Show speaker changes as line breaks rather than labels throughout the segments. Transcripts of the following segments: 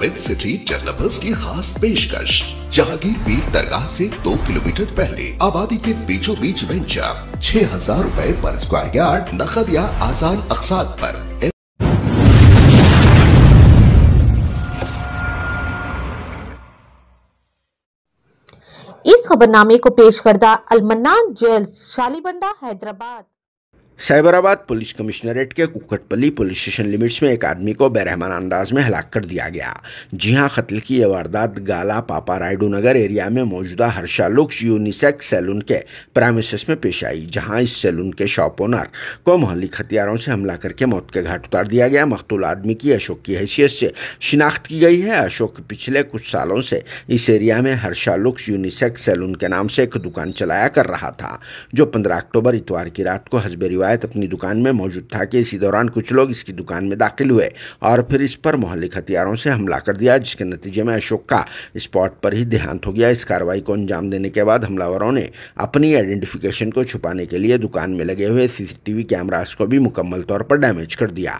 with city developers की खास पेशकश जहांगीर पीर दरगाह से दो किलोमीटर पहले आबादी के बीचों बीच वेंचर छह हजार रूपए पर स्क्वायर यार्ड नकद या आसान अकसाद पर इस खबरनामे को पेश करदा Almanna jewels Shalibanda Hyderabad Cyberabad police commissionerate के कुकटपल्ली पुलिस स्टेशन लिमिट्स में एक आदमी को बेरहमान अंदाज में हलाक कर दिया गया जी हां कत्ल की यह वारदात गाला पापा रायडू नगर एरिया में मौजूदा हर्षा लुक्स यूनिसेक सैलून के प्रामिस में पेश आई जहां इस सैलून के शॉप ओनर को मोहल्लिक हथियारों से हमला करके मौत के घाट उतार दिया गया मकतूल आदमी की अशोक की हैसियत से शिनाख्त की गई है अशोक पिछले कुछ सालों से इस एरिया में हर्षा लुक्स यूनिसेक सैलून के नाम से एक दुकान चलाया कर रहा था जो पंद्रह अक्टूबर इतवार की रात को हजबेरीवार शिकायत अपनी दुकान में मौजूद था कि इसी दौरान कुछ लोग इसकी दुकान में दाखिल हुए और फिर इस पर मोहल्लिक हथियारों से हमला कर दिया जिसके नतीजे में अशोक का स्पॉट पर ही देहांत हो गया इस कार्रवाई को अंजाम देने के बाद हमलावरों ने अपनी आइडेंटिफिकेशन को छुपाने के लिए दुकान में लगे हुए सीसीटीवी कैमराज को भी मुकम्मल तौर पर डैमेज कर दिया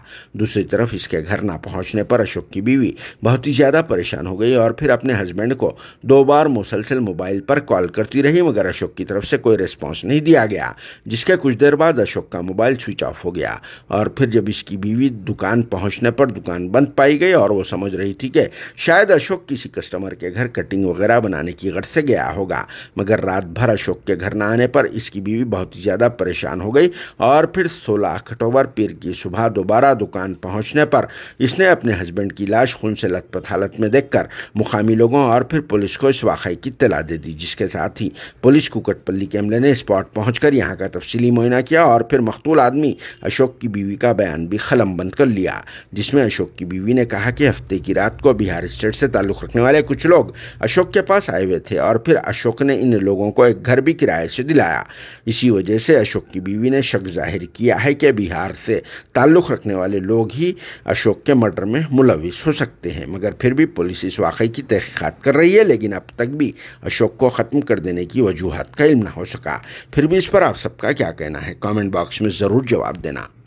दूसरी तरफ इसके घर ना पहुंचने पर अशोक की बीवी बहुत ही ज़्यादा परेशान हो गई और फिर अपने हस्बैंड को दो बार मुसलसल मोबाइल पर कॉल करती रही मगर अशोक की तरफ से कोई रिस्पॉन्स नहीं दिया गया जिसके कुछ देर बाद अशोक का उसका मोबाइल स्विच ऑफ हो गया और फिर जब इसकी बीवी दुकान पहुंचने पर दुकान बंद पाई गई और वो समझ रही थी कि शायद अशोक किसी कस्टमर के घर कटिंग वगैरह बनाने की गढ़ से गया होगा मगर रात भर अशोक के घर न आने पर इसकी बीवी बहुत ही ज़्यादा परेशान हो गई और फिर सोलह अक्टूबर पीर की सुबह दोबारा दुकान पहुंचने पर इसने अपने हस्बैंड की लाश खून से लथपथ हालत में देखकर मुकामी लोगों और फिर पुलिस को इस वाक़े की इतला दे दी जिसके साथ ही पुलिस कुकटपल्ली के अमले ने स्पॉट पहुँच यहाँ का तफसी मुआयना किया और फिर फिर मकतूल आदमी अशोक की बीवी का बयान भी खलम बंद कर लिया जिसमें अशोक की बीवी ने कहा कि हफ्ते की रात को बिहार स्टेट से ताल्लुक़ रखने वाले कुछ लोग अशोक के पास आए हुए थे और फिर अशोक ने इन लोगों को एक घर भी किराए से दिलाया इसी वजह से अशोक की बीवी ने शक जाहिर किया है कि बिहार से ताल्लुक़ रखने वाले लोग ही अशोक के मर्डर में मुलविस हो सकते हैं मगर फिर भी पुलिस इस वाक़े की तहकीकत कर रही है लेकिन अब तक भी अशोक को ख़त्म कर देने की वजूहत का इल्म ना हो सका फिर भी इस पर आप सबका क्या कहना है कमेंट बॉक्स باقش من الزروج جواب دنا